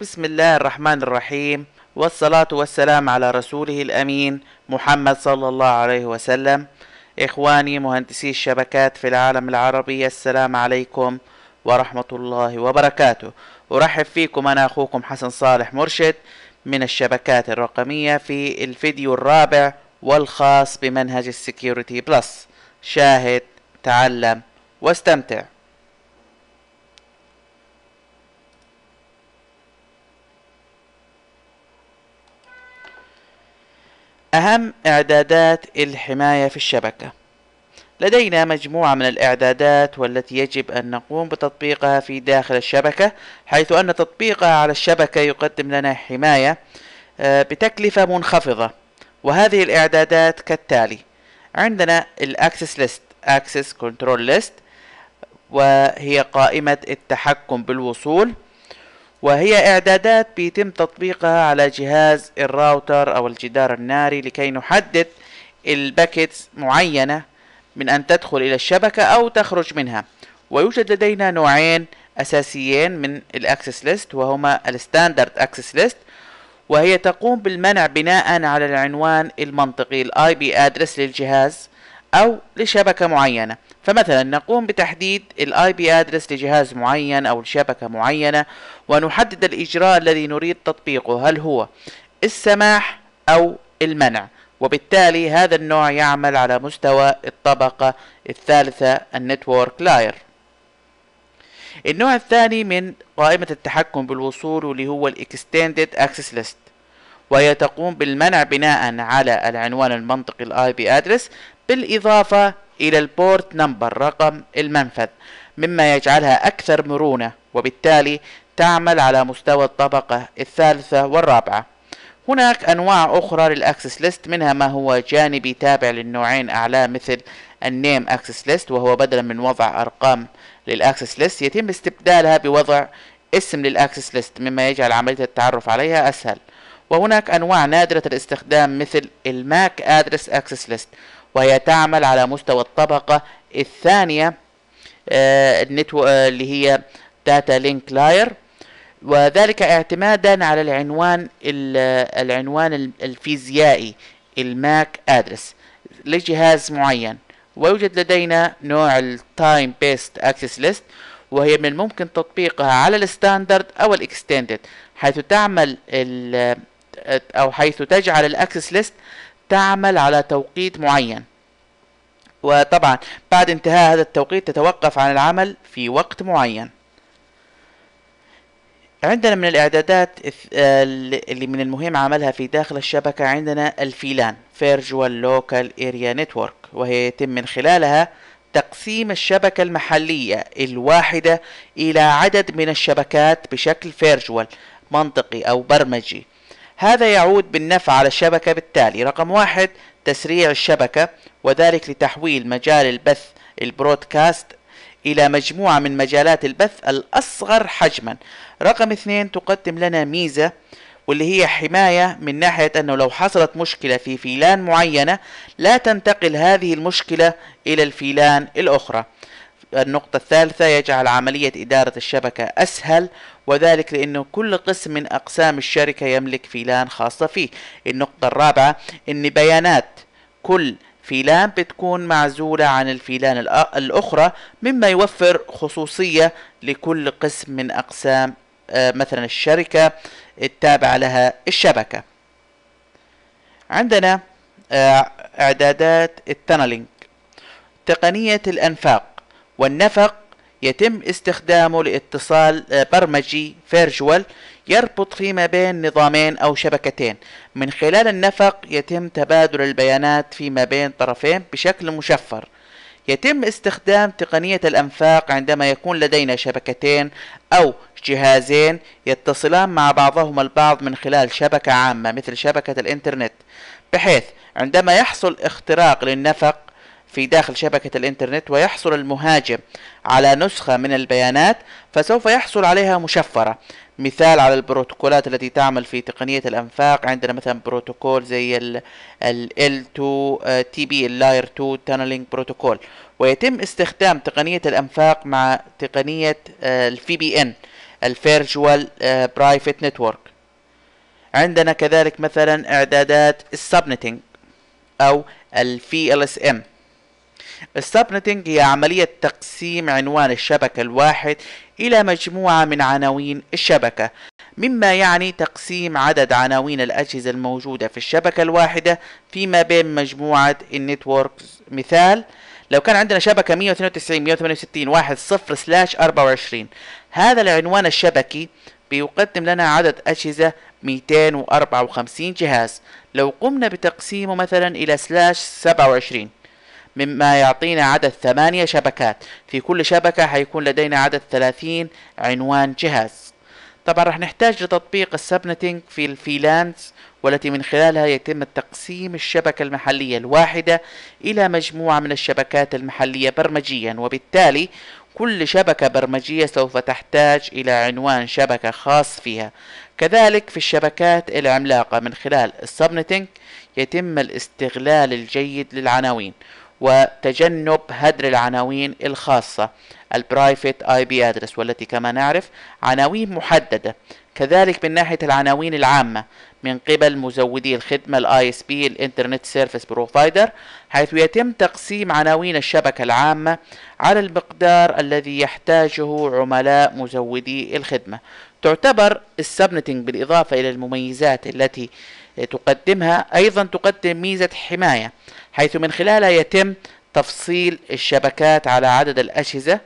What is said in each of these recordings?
بسم الله الرحمن الرحيم والصلاة والسلام على رسوله الأمين محمد صلى الله عليه وسلم إخواني مهندسي الشبكات في العالم العربي السلام عليكم ورحمة الله وبركاته أرحب فيكم أنا أخوكم حسن صالح مرشد من الشبكات الرقمية في الفيديو الرابع والخاص بمنهج السكيورتي بلس شاهد تعلم واستمتع أهم إعدادات الحماية في الشبكة لدينا مجموعة من الإعدادات والتي يجب أن نقوم بتطبيقها في داخل الشبكة حيث أن تطبيقها على الشبكة يقدم لنا حماية آه، بتكلفة منخفضة وهذه الإعدادات كالتالي عندنا الأكسس ليست أكسس كنترول ليست وهي قائمة التحكم بالوصول وهي إعدادات بيتم تطبيقها على جهاز الراوتر أو الجدار الناري لكي نحدد الباكتس معينة من أن تدخل إلى الشبكة أو تخرج منها ويوجد لدينا نوعين أساسيين من الأكسس ليست وهما الستاندرد أكسس ليست وهي تقوم بالمنع بناء على العنوان المنطقي الاي بي ادرس للجهاز أو لشبكة معينة فمثلا نقوم بتحديد الاي بي ادرس لجهاز معين او لشبكة معينة ونحدد الاجراء الذي نريد تطبيقه هل هو السماح او المنع وبالتالي هذا النوع يعمل على مستوى الطبقة الثالثة النتورك لاير النوع الثاني من قائمة التحكم بالوصول واللي هو الاكستندد اكسس ليست وهي تقوم بالمنع بناء على العنوان المنطقي الـ IP address بالاضافه الى البورت نمبر رقم المنفذ مما يجعلها اكثر مرونه وبالتالي تعمل على مستوى الطبقه الثالثه والرابعه هناك أنواع أخرى للأكسس ليست منها ما هو جانبي تابع للنوعين أعلى مثل النيم أكسس ليست وهو بدلا من وضع أرقام للأكسس ليست يتم استبدالها بوضع اسم للأكسس ليست مما يجعل عملية التعرف عليها أسهل وهناك أنواع نادرة الاستخدام مثل الماك أدرس أكسس ليست وهي تعمل على مستوى الطبقة الثانية آه، آه، اللي هي داتا لينك لاير وذلك اعتمادا على العنوان العنوان الفيزيائي الماك ادرس لجهاز معين ويوجد لدينا نوع التايم بيست اكسس ليست وهي من الممكن تطبيقها على الستاندرد او الاكستندد حيث تعمل أو حيث تجعل الأكسس ليست تعمل على توقيت معين وطبعا بعد انتهاء هذا التوقيت تتوقف عن العمل في وقت معين عندنا من الإعدادات آه، اللي من المهم عملها في داخل الشبكة عندنا الفيلان Virtual Local Area Network وهي يتم من خلالها تقسيم الشبكة المحلية الواحدة إلى عدد من الشبكات بشكل فيرجوال منطقي أو برمجي هذا يعود بالنفع على الشبكة بالتالي رقم واحد تسريع الشبكة وذلك لتحويل مجال البث البرودكاست إلى مجموعة من مجالات البث الأصغر حجما رقم اثنين تقدم لنا ميزة واللي هي حماية من ناحية أنه لو حصلت مشكلة في فيلان معينة لا تنتقل هذه المشكلة إلى الفيلان الأخرى النقطة الثالثة يجعل عملية إدارة الشبكة أسهل وذلك لأنه كل قسم من أقسام الشركة يملك فيلان خاصة فيه النقطة الرابعة أن بيانات كل فيلان بتكون معزولة عن الفيلان الأخرى مما يوفر خصوصية لكل قسم من أقسام آه، مثلا الشركة التابعة لها الشبكة عندنا آه، إعدادات التنلينج تقنية الأنفاق والنفق يتم استخدامه لاتصال آه، برمجي فيرجوال يربط فيما بين نظامين أو شبكتين من خلال النفق يتم تبادل البيانات فيما بين طرفين بشكل مشفر يتم استخدام تقنية الأنفاق عندما يكون لدينا شبكتين أو جهازين يتصلان مع بعضهما البعض من خلال شبكة عامة مثل شبكة الإنترنت بحيث عندما يحصل اختراق للنفق في داخل شبكة الإنترنت ويحصل المهاجم على نسخة من البيانات فسوف يحصل عليها مشفرة مثال على البروتوكولات التي تعمل في تقنية الأنفاق عندنا مثلا بروتوكول زي ال L2 تي بي اللاير 2 تانلينج بروتوكول ويتم استخدام تقنية الأنفاق مع تقنية الفي بي ان الفيرجوال برايفت نتورك عندنا كذلك مثلا إعدادات السبنتنج أو الفي ال اس ام السابنتنج هي عملية تقسيم عنوان الشبكة الواحد إلى مجموعة من عناوين الشبكة مما يعني تقسيم عدد عناوين الأجهزة الموجودة في الشبكة الواحدة فيما بين مجموعة النتوركس مثال لو كان عندنا شبكة 192 168 واحد صفر سلاش 24 هذا العنوان الشبكي بيقدم لنا عدد أجهزة 254 جهاز لو قمنا بتقسيمه مثلا إلى سلاش 27 مما يعطينا عدد ثمانية شبكات في كل شبكة حيكون لدينا عدد ثلاثين عنوان جهاز طبعا راح نحتاج لتطبيق السبنتينج في الفيلانس والتي من خلالها يتم تقسيم الشبكة المحلية الواحدة إلى مجموعة من الشبكات المحلية برمجيا وبالتالي كل شبكة برمجية سوف تحتاج إلى عنوان شبكة خاص فيها كذلك في الشبكات العملاقة من خلال السبنتينج يتم الاستغلال الجيد للعناوين وتجنب هدر العناوين الخاصة البرايفت اي بي ادرس والتي كما نعرف عناوين محددة كذلك من ناحية العناوين العامة من قبل مزودي الخدمة الاي اس بي الانترنت سيرفيس بروفايدر حيث يتم تقسيم عناوين الشبكة العامة على المقدار الذي يحتاجه عملاء مزودي الخدمة تعتبر السبنتنج بالإضافة إلى المميزات التي تقدمها أيضا تقدم ميزة حماية حيث من خلالها يتم تفصيل الشبكات على عدد الأجهزة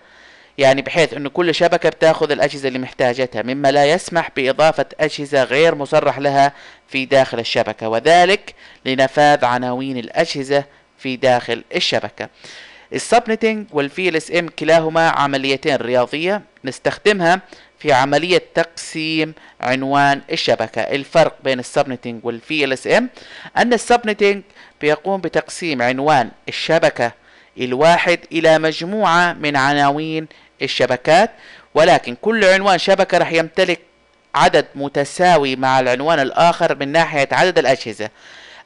يعني بحيث أن كل شبكة بتاخذ الأجهزة اللي محتاجتها مما لا يسمح بإضافة أجهزة غير مصرح لها في داخل الشبكة وذلك لنفاذ عناوين الأجهزة في داخل الشبكة السبنتنج والفي ال اس ام كلاهما عمليتين رياضية نستخدمها في عملية تقسيم عنوان الشبكة الفرق بين السبنتينج والفي ال اس ام أن السبنتينج بيقوم بتقسيم عنوان الشبكة الواحد إلى مجموعة من عناوين الشبكات ولكن كل عنوان شبكة راح يمتلك عدد متساوي مع العنوان الآخر من ناحية عدد الأجهزة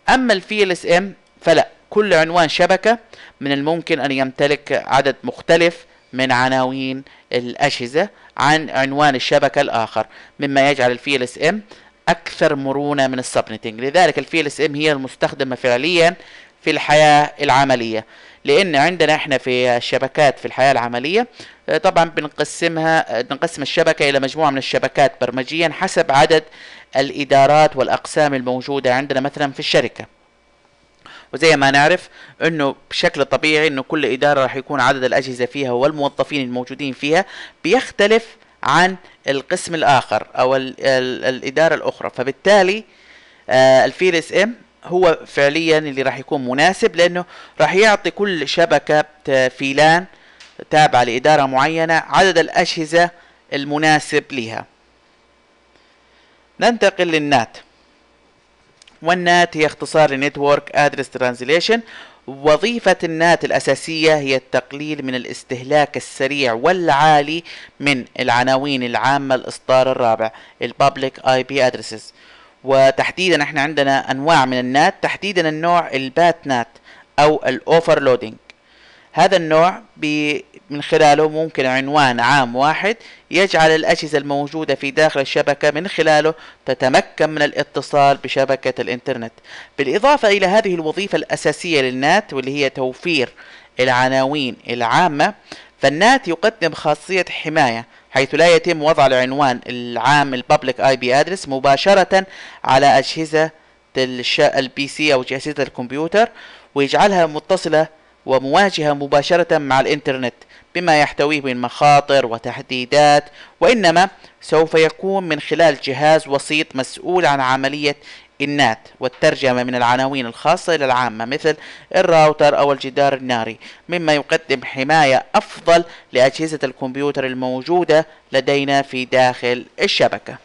أما الفي ال اس ام فلا كل عنوان شبكة من الممكن أن يمتلك عدد مختلف من عناوين الأجهزة عن عنوان الشبكة الآخر مما يجعل الفي ال اس ام أكثر مرونة من السبنتنج لذلك الفي ال اس ام هي المستخدمة فعليا في الحياة العملية لأن عندنا احنا في الشبكات في الحياة العملية آه، طبعا بنقسمها آه، بنقسم الشبكة إلى مجموعة من الشبكات برمجيا حسب عدد الإدارات والأقسام الموجودة عندنا مثلا في الشركة وزي ما نعرف انه بشكل طبيعي انه كل اداره راح يكون عدد الاجهزه فيها والموظفين الموجودين فيها بيختلف عن القسم الاخر او ال ال الاداره الاخرى فبالتالي آه الفير اس ام هو فعليا اللي راح يكون مناسب لانه راح يعطي كل شبكه فيلان تابعه لاداره معينه عدد الاجهزه المناسب لها ننتقل للنات والنات هي اختصار لنتورك ادرس ترانزليشن وظيفة النات الأساسية هي التقليل من الاستهلاك السريع والعالي من العناوين العامة الإصدار الرابع البابليك اي بي ادرسز وتحديدا احنا عندنا انواع من النات تحديدا النوع البات نات او الاوفرلودنج هذا النوع من خلاله ممكن عنوان عام واحد يجعل الأجهزة الموجودة في داخل الشبكة من خلاله تتمكن من الاتصال بشبكة الإنترنت بالإضافة إلى هذه الوظيفة الأساسية للنات واللي هي توفير العناوين العامة فالنات يقدم خاصية حماية حيث لا يتم وضع العنوان العام البابليك اي بي ادرس مباشرة على أجهزة البي سي أو أجهزة الكمبيوتر ويجعلها متصلة ومواجهة مباشرة مع الإنترنت بما يحتويه من مخاطر وتهديدات وإنما سوف يكون من خلال جهاز وسيط مسؤول عن عملية النات والترجمة من العناوين الخاصة إلى العامة مثل الراوتر أو الجدار الناري مما يقدم حماية أفضل لأجهزة الكمبيوتر الموجودة لدينا في داخل الشبكة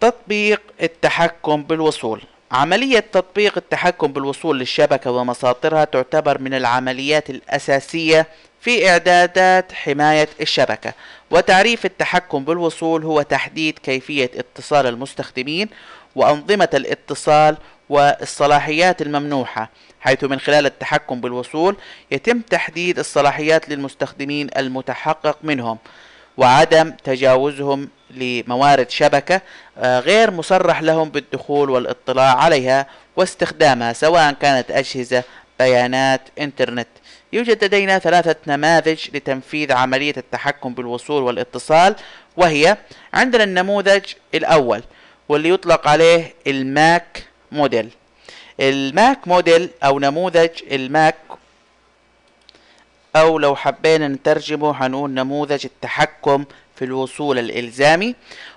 تطبيق التحكم بالوصول عملية تطبيق التحكم بالوصول للشبكة ومصادرها تعتبر من العمليات الأساسية في إعدادات حماية الشبكة وتعريف التحكم بالوصول هو تحديد كيفية اتصال المستخدمين وأنظمة الاتصال والصلاحيات الممنوحة حيث من خلال التحكم بالوصول يتم تحديد الصلاحيات للمستخدمين المتحقق منهم وعدم تجاوزهم لموارد شبكة آه، غير مصرح لهم بالدخول والاطلاع عليها واستخدامها سواء كانت أجهزة بيانات إنترنت يوجد لدينا ثلاثة نماذج لتنفيذ عملية التحكم بالوصول والاتصال وهي عندنا النموذج الأول واللي يطلق عليه الماك موديل الماك موديل أو نموذج الماك أو لو حبينا نترجمه هنقول نموذج التحكم في الوصول الإلزامي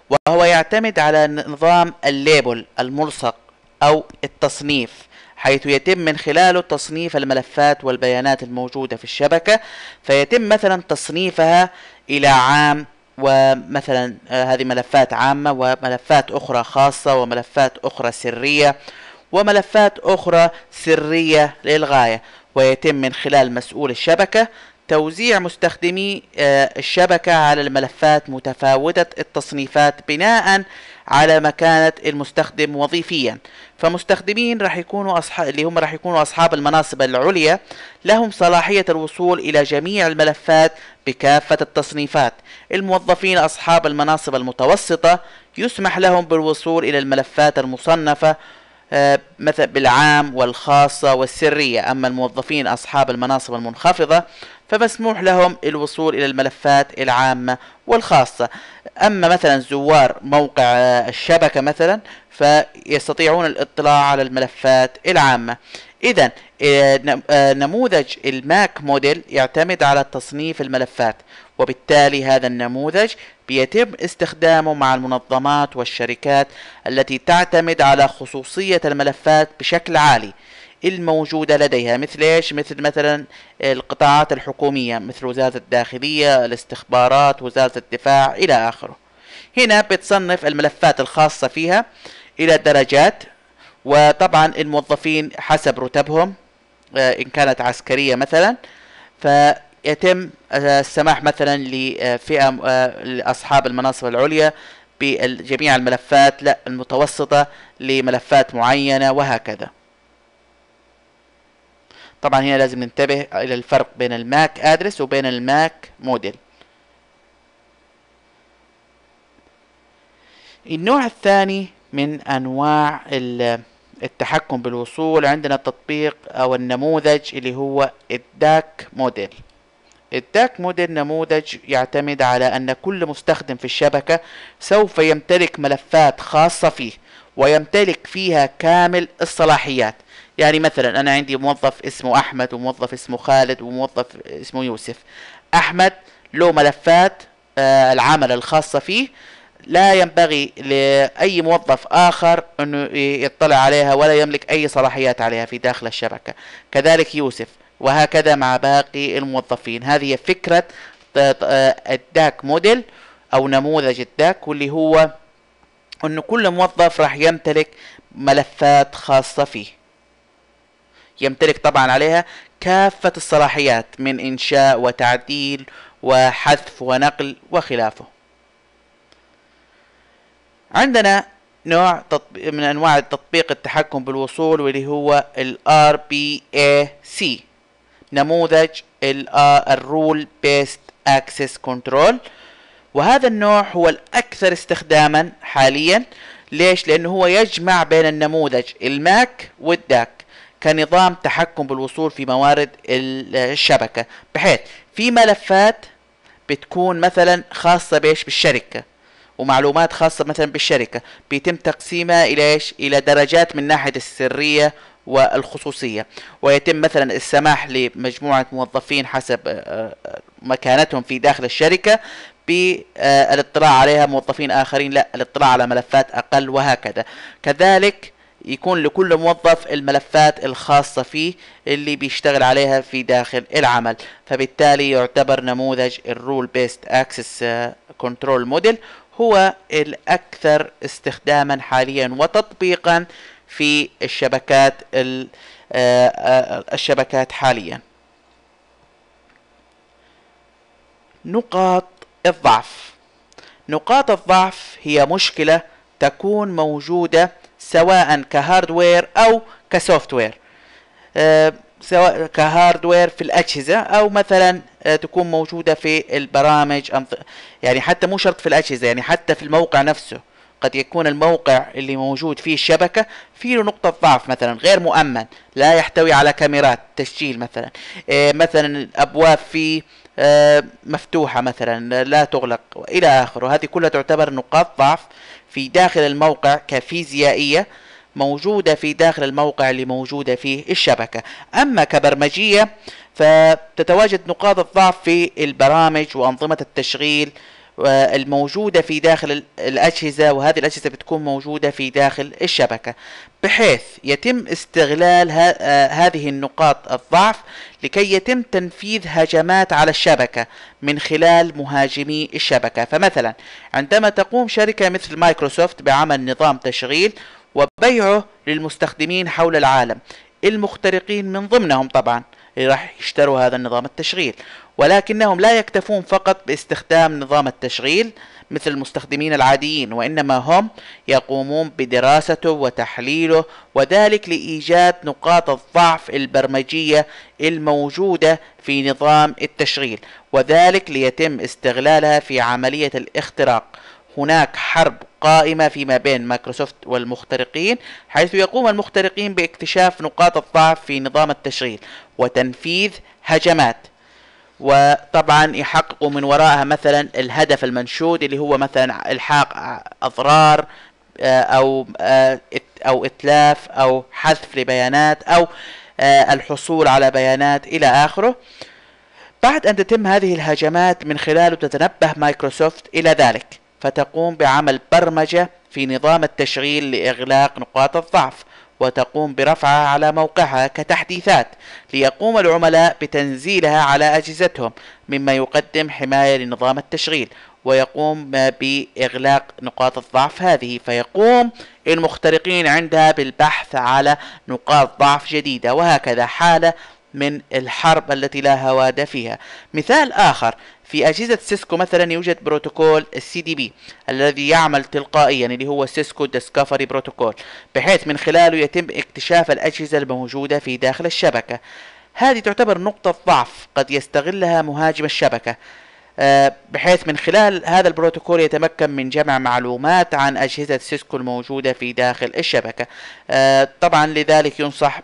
وهو يعتمد على نظام الليبل الملصق أو التصنيف حيث يتم من خلاله تصنيف الملفات والبيانات الموجودة في الشبكة فيتم مثلا تصنيفها إلى عام ومثلا آه، هذه ملفات عامة وملفات أخرى خاصة وملفات أخرى سرية وملفات أخرى سرية للغاية ويتم من خلال مسؤول الشبكة توزيع مستخدمي آه، الشبكة على الملفات متفاوتة التصنيفات بناء على مكانة المستخدم وظيفيا فمستخدمين راح يكونوا أصحاب اللي هم راح يكونوا أصحاب المناصب العليا لهم صلاحية الوصول إلى جميع الملفات بكافة التصنيفات الموظفين أصحاب المناصب المتوسطة يسمح لهم بالوصول إلى الملفات المصنفة آه، مثلا بالعام والخاصة والسرية أما الموظفين أصحاب المناصب المنخفضة فمسموح لهم الوصول إلى الملفات العامة والخاصة أما مثلا زوار موقع آه، الشبكة مثلا فيستطيعون الاطلاع على الملفات العامة إذا آه، نموذج الماك موديل يعتمد على تصنيف الملفات وبالتالي هذا النموذج بيتم استخدامه مع المنظمات والشركات التي تعتمد على خصوصية الملفات بشكل عالي الموجودة لديها مثل ايش مثل مثلا القطاعات الحكومية مثل وزارة الداخلية الاستخبارات وزارة الدفاع الى اخره هنا بتصنف الملفات الخاصة فيها الى درجات وطبعا الموظفين حسب رتبهم آه، ان كانت عسكرية مثلا ف يتم آه، السماح مثلا لفئه آه، لاصحاب المناصب العليا بجميع الملفات لا المتوسطه لملفات معينه وهكذا طبعا هنا لازم ننتبه الى الفرق بين الماك ادرس وبين الماك موديل النوع الثاني من انواع التحكم بالوصول عندنا التطبيق او النموذج اللي هو الداك موديل الداك موديل نموذج يعتمد على أن كل مستخدم في الشبكة سوف يمتلك ملفات خاصة فيه ويمتلك فيها كامل الصلاحيات يعني مثلا أنا عندي موظف اسمه أحمد وموظف اسمه خالد وموظف اسمه يوسف أحمد له ملفات آه، العمل الخاصة فيه لا ينبغي لأي موظف آخر أنه يطلع عليها ولا يملك أي صلاحيات عليها في داخل الشبكة كذلك يوسف وهكذا مع باقي الموظفين هذه فكرة آه، آه، الداك موديل أو نموذج الداك واللي هو انه كل موظف راح يمتلك ملفات خاصة فيه يمتلك طبعا عليها كافة الصلاحيات من إنشاء وتعديل وحذف ونقل وخلافه عندنا نوع من أنواع التطبيق التحكم بالوصول واللي هو ال RPAC نموذج الرول بيست اكسس كنترول وهذا النوع هو الاكثر استخداما حاليا ليش لانه هو يجمع بين النموذج الماك والداك كنظام تحكم بالوصول في موارد الشبكه بحيث في ملفات بتكون مثلا خاصه بايش بالشركه ومعلومات خاصه مثلا بالشركه بيتم تقسيمها الى ايش الى درجات من ناحيه السريه والخصوصية ويتم مثلا السماح لمجموعة موظفين حسب آه، آه، مكانتهم في داخل الشركة بالاطلاع عليها موظفين آخرين لا الاطلاع على ملفات أقل وهكذا كذلك يكون لكل موظف الملفات الخاصة فيه اللي بيشتغل عليها في داخل العمل فبالتالي يعتبر نموذج الرول بيست اكسس آه، كنترول موديل هو الأكثر استخداما حاليا وتطبيقا في الشبكات آه، آه، الشبكات حاليا نقاط الضعف نقاط الضعف هي مشكلة تكون موجودة سواء كهاردوير أو كسوفتوير آه، سواء كهاردوير في الأجهزة أو مثلا تكون موجودة في البرامج يعني حتى مو شرط في الأجهزة يعني حتى في الموقع نفسه قد يكون الموقع اللي موجود فيه الشبكة فيه نقطة ضعف مثلا غير مؤمن لا يحتوي على كاميرات تسجيل مثلا إيه، مثلا الأبواب فيه آه، مفتوحة مثلا لا تغلق إلى آخره وهذه كلها تعتبر نقاط ضعف في داخل الموقع كفيزيائية موجودة في داخل الموقع اللي موجودة فيه الشبكة أما كبرمجية فتتواجد نقاط الضعف في البرامج وأنظمة التشغيل الموجودة في داخل الأجهزة وهذه الأجهزة بتكون موجودة في داخل الشبكة بحيث يتم استغلال آه، هذه النقاط الضعف لكي يتم تنفيذ هجمات على الشبكة من خلال مهاجمي الشبكة فمثلا عندما تقوم شركة مثل مايكروسوفت بعمل نظام تشغيل وبيعه للمستخدمين حول العالم المخترقين من ضمنهم طبعا اللي راح يشتروا هذا النظام التشغيل ولكنهم لا يكتفون فقط باستخدام نظام التشغيل مثل المستخدمين العاديين وإنما هم يقومون بدراسته وتحليله وذلك لإيجاد نقاط الضعف البرمجية الموجودة في نظام التشغيل وذلك ليتم استغلالها في عملية الاختراق هناك حرب قائمة فيما بين مايكروسوفت والمخترقين حيث يقوم المخترقين باكتشاف نقاط الضعف في نظام التشغيل وتنفيذ هجمات وطبعا يحققوا من وراءها مثلا الهدف المنشود اللي هو مثلا الحاق اضرار آه، او آه، او اتلاف او حذف لبيانات او آه، الحصول على بيانات الى اخره بعد ان تتم هذه الهجمات من خلاله تتنبه مايكروسوفت الى ذلك فتقوم بعمل برمجة في نظام التشغيل لإغلاق نقاط الضعف وتقوم برفعها على موقعها كتحديثات ليقوم العملاء بتنزيلها على أجهزتهم مما يقدم حماية لنظام التشغيل ويقوم بإغلاق نقاط الضعف هذه فيقوم المخترقين عندها بالبحث على نقاط ضعف جديدة وهكذا حالة من الحرب التي لا هواد فيها مثال آخر في أجهزة سيسكو مثلا يوجد بروتوكول السي دي بي الذي يعمل تلقائيا اللي هو سيسكو ديسكفري بروتوكول بحيث من خلاله يتم اكتشاف الأجهزة الموجودة في داخل الشبكة هذه تعتبر نقطة ضعف قد يستغلها مهاجم الشبكة آه، بحيث من خلال هذا البروتوكول يتمكن من جمع معلومات عن أجهزة سيسكو الموجودة في داخل الشبكة آه، طبعا لذلك ينصح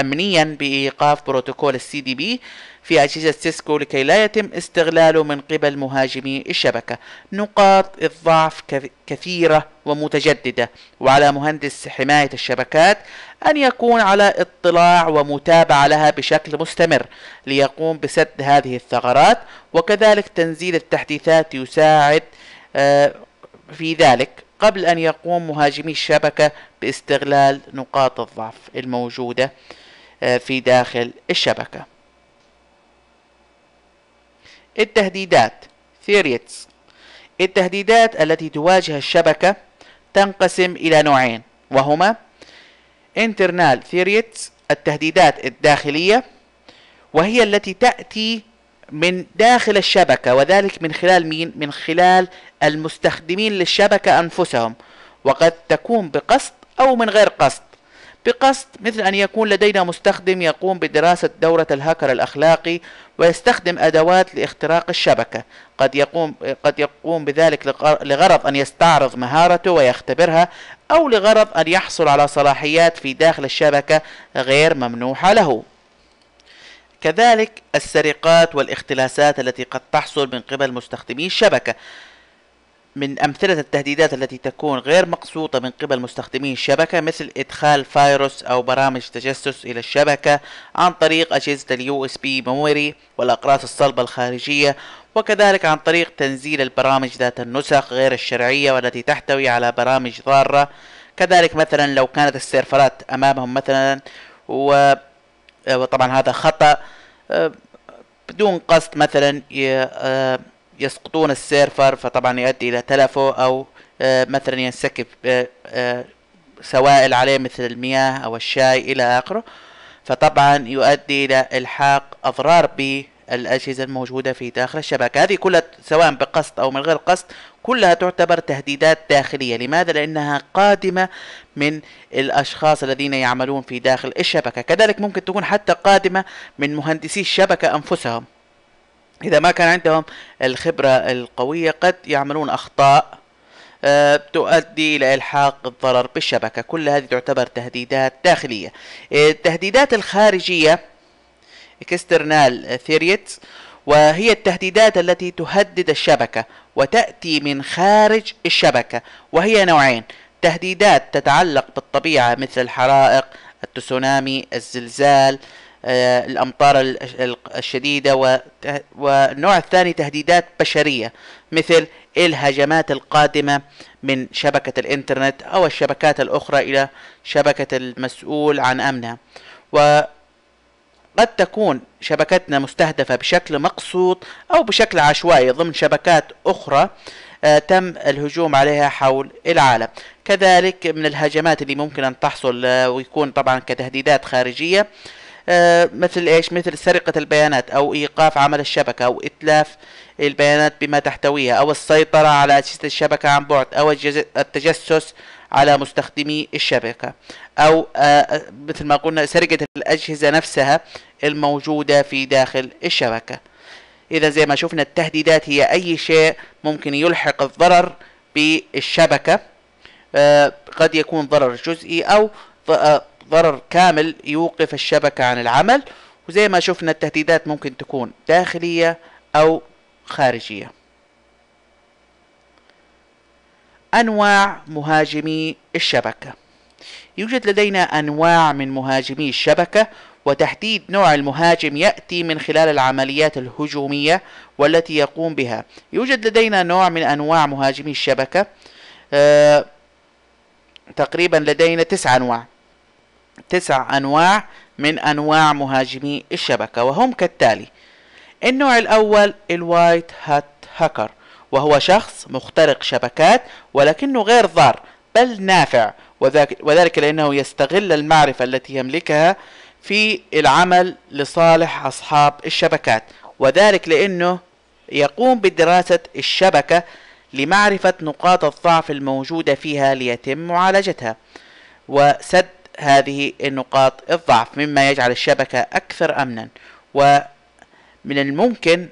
أمنيا بإيقاف بروتوكول السي دي بي في أجهزة سيسكو لكي لا يتم استغلاله من قبل مهاجمي الشبكة نقاط الضعف كثيرة ومتجددة وعلى مهندس حماية الشبكات أن يكون على اطلاع ومتابعة لها بشكل مستمر ليقوم بسد هذه الثغرات وكذلك تنزيل التحديثات يساعد آه، في ذلك قبل أن يقوم مهاجمي الشبكة باستغلال نقاط الضعف الموجودة آه، في داخل الشبكة التهديدات ثيريتس التهديدات التي تواجه الشبكة تنقسم إلى نوعين وهما internal threats التهديدات الداخلية وهي التي تأتي من داخل الشبكة وذلك من خلال مين؟ من خلال المستخدمين للشبكة أنفسهم وقد تكون بقصد أو من غير قصد بقصد مثل أن يكون لدينا مستخدم يقوم بدراسة دورة الهاكر الأخلاقي ويستخدم أدوات لاختراق الشبكة قد يقوم, قد يقوم بذلك لغرض أن يستعرض مهارته ويختبرها أو لغرض أن يحصل على صلاحيات في داخل الشبكة غير ممنوحة له كذلك السرقات والاختلاسات التي قد تحصل من قبل مستخدمي الشبكة من أمثلة التهديدات التي تكون غير مقصودة من قبل مستخدمي الشبكة مثل إدخال فيروس أو برامج تجسس إلى الشبكة عن طريق أجهزة اليو اس بي ميموري والأقراص الصلبة الخارجية وكذلك عن طريق تنزيل البرامج ذات النسخ غير الشرعية والتي تحتوي على برامج ضارة كذلك مثلا لو كانت السيرفرات أمامهم مثلا و... وطبعا آه، هذا خطأ آه، بدون قصد مثلا آه، يسقطون السيرفر فطبعا يؤدي الى تلفه او آه، مثلا ينسكب آه، آه، سوائل عليه مثل المياه او الشاي الى اخره فطبعا يؤدي الى الحاق اضرار بالاجهزه الموجوده في داخل الشبكه هذه كلها سواء بقصد او من غير قصد كلها تعتبر تهديدات داخليه لماذا لانها قادمه من الاشخاص الذين يعملون في داخل الشبكه كذلك ممكن تكون حتى قادمه من مهندسي الشبكه انفسهم إذا ما كان عندهم الخبرة القوية قد يعملون أخطاء آه، تؤدي إلى إلحاق الضرر بالشبكة كل هذه تعتبر تهديدات داخلية آه، التهديدات الخارجية اكسترنال ثيريت وهي التهديدات التي تهدد الشبكة وتأتي من خارج الشبكة وهي نوعين تهديدات تتعلق بالطبيعة مثل الحرائق التسونامي الزلزال آه، الأمطار الشديدة والنوع الثاني تهديدات بشرية مثل الهجمات القادمة من شبكة الإنترنت أو الشبكات الأخرى إلى شبكة المسؤول عن أمنها وقد تكون شبكتنا مستهدفة بشكل مقصود أو بشكل عشوائي ضمن شبكات أخرى آه، تم الهجوم عليها حول العالم كذلك من الهجمات اللي ممكن أن تحصل آه، ويكون طبعا كتهديدات خارجية آه، مثل ايش مثل سرقة البيانات او ايقاف عمل الشبكة او اتلاف البيانات بما تحتويها او السيطرة على اجهزة الشبكة عن بعد او التجسس على مستخدمي الشبكة أو آه، مثل ما قلنا سرقة الأجهزة نفسها الموجودة في داخل الشبكة إذا زي ما شفنا التهديدات هي أي شيء ممكن يلحق الضرر بالشبكة آه، قد يكون ضرر جزئي أو ضرر كامل يوقف الشبكة عن العمل وزي ما شفنا التهديدات ممكن تكون داخلية أو خارجية أنواع مهاجمي الشبكة يوجد لدينا أنواع من مهاجمي الشبكة وتحديد نوع المهاجم يأتي من خلال العمليات الهجومية والتي يقوم بها يوجد لدينا نوع من أنواع مهاجمي الشبكة أه تقريبا لدينا تسع أنواع تسع أنواع من أنواع مهاجمي الشبكة وهم كالتالي النوع الأول الوايت هات هاكر وهو شخص مخترق شبكات ولكنه غير ضار بل نافع وذلك لأنه يستغل المعرفة التي يملكها في العمل لصالح أصحاب الشبكات وذلك لأنه يقوم بدراسة الشبكة لمعرفة نقاط الضعف الموجودة فيها ليتم معالجتها وسد هذه النقاط الضعف مما يجعل الشبكة أكثر أمنا ومن الممكن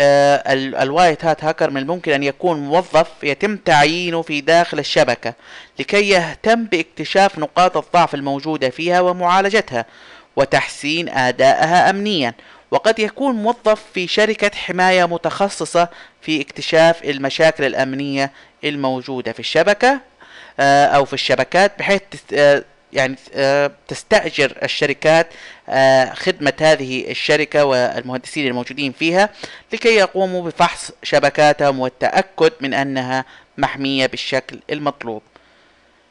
آه، الوايت هات هاكر من الممكن أن يكون موظف يتم تعيينه في داخل الشبكة لكي يهتم باكتشاف نقاط الضعف الموجودة فيها ومعالجتها وتحسين أدائها أمنيا وقد يكون موظف في شركة حماية متخصصة في اكتشاف المشاكل الأمنية الموجودة في الشبكة آه، أو في الشبكات بحيث آه، يعني آه، تستأجر الشركات آه، خدمة هذه الشركة والمهندسين الموجودين فيها لكي يقوموا بفحص شبكاتهم والتأكد من أنها محمية بالشكل المطلوب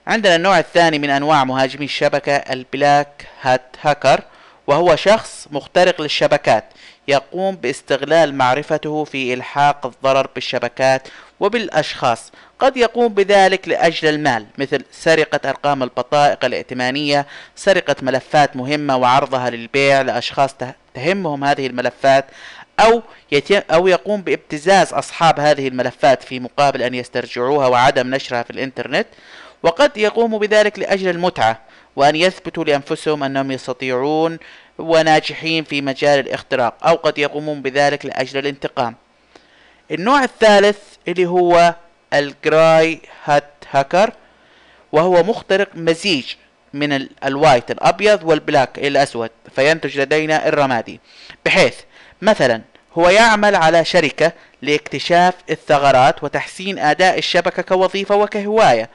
عندنا النوع الثاني من أنواع مهاجمي الشبكة البلاك هات هاكر وهو شخص مخترق للشبكات يقوم باستغلال معرفته في إلحاق الضرر بالشبكات وبالأشخاص قد يقوم بذلك لأجل المال مثل سرقة أرقام البطائق الائتمانية سرقة ملفات مهمة وعرضها للبيع لأشخاص تهمهم هذه الملفات أو, يتم أو يقوم بابتزاز أصحاب هذه الملفات في مقابل أن يسترجعوها وعدم نشرها في الإنترنت وقد يقوم بذلك لأجل المتعة وأن يثبتوا لأنفسهم أنهم يستطيعون وناجحين في مجال الاختراق أو قد يقومون بذلك لأجل الانتقام النوع الثالث اللي هو الجراي هات هاكر وهو مخترق مزيج من الوايت الابيض والبلاك الاسود فينتج لدينا الرمادي بحيث مثلا هو يعمل على شركة لاكتشاف الثغرات وتحسين أداء الشبكة كوظيفة وكهواية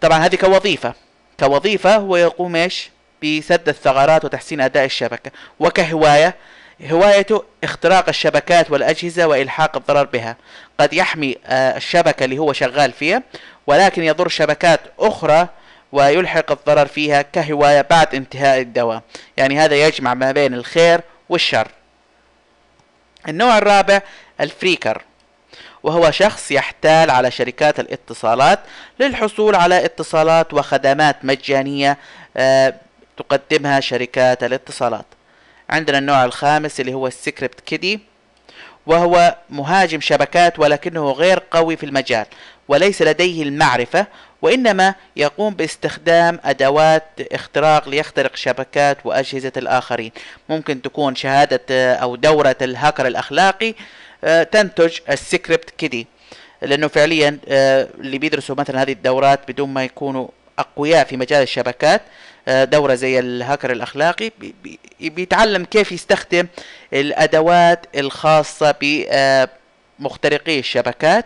طبعا هذه كوظيفة كوظيفة هو يقوم إيش بسد الثغرات وتحسين أداء الشبكة وكهواية هوايته اختراق الشبكات والأجهزة وإلحاق الضرر بها قد يحمي آه، الشبكة اللي هو شغال فيها ولكن يضر شبكات أخرى ويلحق الضرر فيها كهواية بعد انتهاء الدواء يعني هذا يجمع ما بين الخير والشر النوع الرابع الفريكر وهو شخص يحتال على شركات الاتصالات للحصول على اتصالات وخدمات مجانية آه، تقدمها شركات الاتصالات عندنا النوع الخامس اللي هو السكريبت كيدي وهو مهاجم شبكات ولكنه غير قوي في المجال وليس لديه المعرفة وإنما يقوم باستخدام أدوات اختراق ليخترق شبكات وأجهزة الآخرين ممكن تكون شهادة آه، أو دورة الهاكر الأخلاقي آه، تنتج السكريبت كيدي لأنه فعليا آه، اللي بيدرسوا مثلا هذه الدورات بدون ما يكونوا أقوياء في مجال الشبكات دوره زي الهاكر الاخلاقي بيتعلم كيف يستخدم الادوات الخاصه بمخترقي الشبكات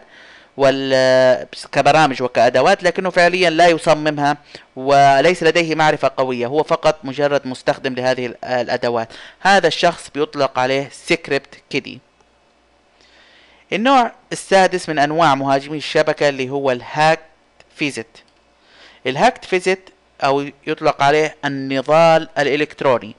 كبرامج وكأدوات لكنه فعليا لا يصممها وليس لديه معرفة قوية هو فقط مجرد مستخدم لهذه الأدوات هذا الشخص بيطلق عليه سكريبت كيدي النوع السادس من أنواع مهاجمي الشبكة اللي هو الهاكت فيزت الهاكت فيزت أو يطلق عليه النضال الإلكتروني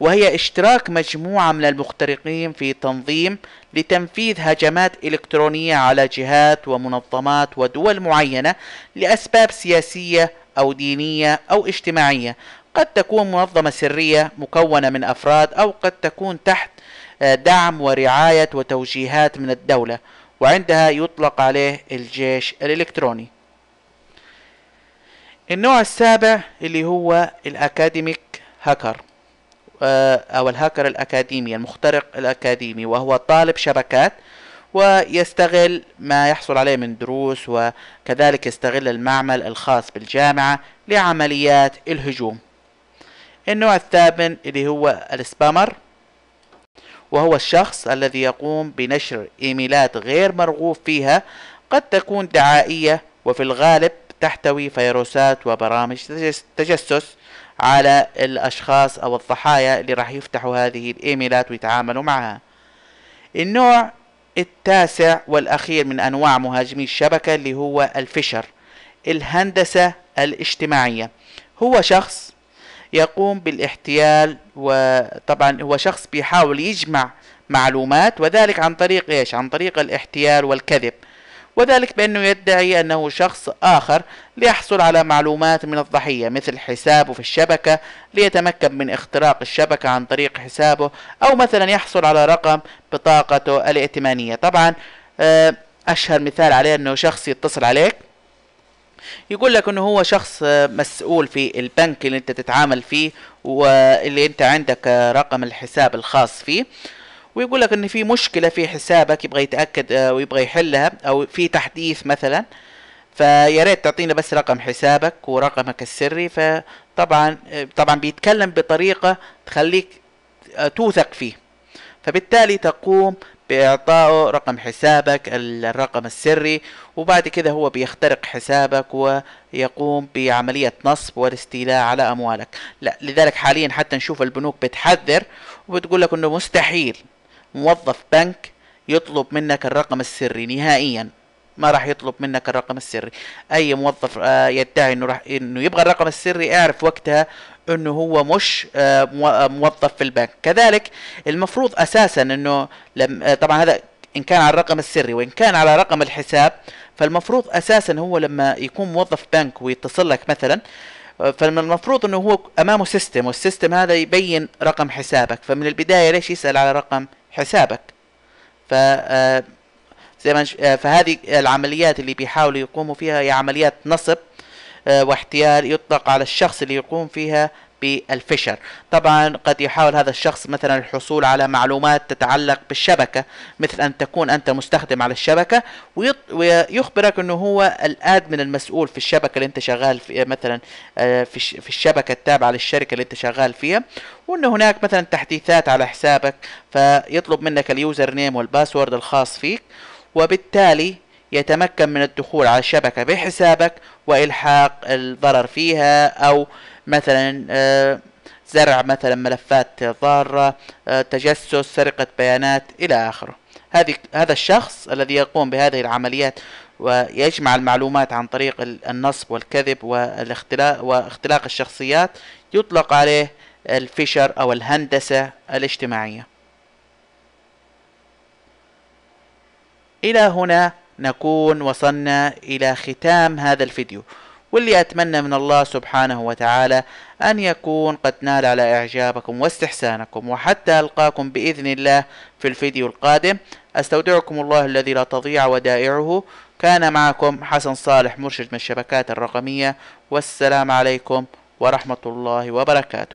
وهي اشتراك مجموعة من المخترقين في تنظيم لتنفيذ هجمات إلكترونية على جهات ومنظمات ودول معينة لأسباب سياسية أو دينية أو اجتماعية قد تكون منظمة سرية مكونة من أفراد أو قد تكون تحت آه، دعم ورعاية وتوجيهات من الدولة وعندها يطلق عليه الجيش الإلكتروني النوع السابع اللي هو الأكاديميك هاكر آه، أو الهاكر الأكاديمي المخترق الأكاديمي وهو طالب شبكات ويستغل ما يحصل عليه من دروس وكذلك يستغل المعمل الخاص بالجامعة لعمليات الهجوم النوع الثامن اللي هو السبامر وهو الشخص الذي يقوم بنشر إيميلات غير مرغوب فيها قد تكون دعائية وفي الغالب تحتوي فيروسات وبرامج تجسس على الأشخاص أو الضحايا اللي راح يفتحوا هذه الإيميلات ويتعاملوا معها النوع التاسع والأخير من أنواع مهاجمي الشبكة اللي هو الفشر الهندسة الاجتماعية هو شخص يقوم بالاحتيال وطبعا هو شخص بيحاول يجمع معلومات وذلك عن طريق ايش عن طريق الاحتيال والكذب وذلك بأنه يدعي أنه شخص آخر ليحصل على معلومات من الضحية مثل حسابه في الشبكة ليتمكن من اختراق الشبكة عن طريق حسابه أو مثلا يحصل على رقم بطاقته الائتمانية طبعا آه، أشهر مثال عليه أنه شخص يتصل عليك يقول لك انه هو شخص آه، مسؤول في البنك اللي انت تتعامل فيه واللي انت عندك آه، رقم الحساب الخاص فيه ويقول لك ان في مشكله في حسابك يبغى يتاكد آه، ويبغى يحلها او في تحديث مثلا فيا ريت تعطينا بس رقم حسابك ورقمك السري فطبعا آه، طبعا بيتكلم بطريقه تخليك آه، توثق فيه فبالتالي تقوم بإعطائه رقم حسابك الرقم السري وبعد كذا هو بيخترق حسابك ويقوم بعملية نصب والاستيلاء على أموالك لا لذلك حاليا حتى نشوف البنوك بتحذر وبتقول لك أنه مستحيل موظف بنك يطلب منك الرقم السري نهائيا ما راح يطلب منك الرقم السري اي موظف آه، يدعي انه راح انه يبغى الرقم السري اعرف وقتها انه هو مش آه، آه، موظف في البنك كذلك المفروض اساسا انه لم طبعا هذا ان كان على الرقم السري وان كان على رقم الحساب فالمفروض اساسا هو لما يكون موظف بنك ويتصل لك مثلا فمن المفروض انه هو امامه سيستم والسيستم هذا يبين رقم حسابك فمن البدايه ليش يسال على رقم حسابك ف آه، زي ما آه، فهذه العمليات اللي بيحاولوا يقوموا فيها هي عمليات نصب آه، واحتيال يطلق على الشخص اللي يقوم فيها بالفشر طبعا قد يحاول هذا الشخص مثلا الحصول على معلومات تتعلق بالشبكة مثل أن تكون أنت مستخدم على الشبكة ويخبرك أنه هو الآدمن المسؤول في الشبكة اللي أنت شغال آه، في مثلا في الشبكة التابعة للشركة اللي أنت شغال فيها وأن هناك مثلا تحديثات على حسابك فيطلب منك اليوزر نيم والباسورد الخاص فيك وبالتالي يتمكن من الدخول على الشبكة بحسابك وإلحاق الضرر فيها أو مثلا آه، زرع مثلا ملفات ضارة آه، تجسس سرقة بيانات إلى آخره هذا الشخص الذي يقوم بهذه العمليات ويجمع المعلومات عن طريق النصب والكذب والاختلاق واختلاق الشخصيات يطلق عليه الفشر أو الهندسة الاجتماعية إلى هنا نكون وصلنا إلى ختام هذا الفيديو واللي أتمنى من الله سبحانه وتعالى أن يكون قد نال على إعجابكم واستحسانكم وحتى ألقاكم بإذن الله في الفيديو القادم أستودعكم الله الذي لا تضيع ودائعه كان معكم حسن صالح مرشد من الشبكات الرقمية والسلام عليكم ورحمة الله وبركاته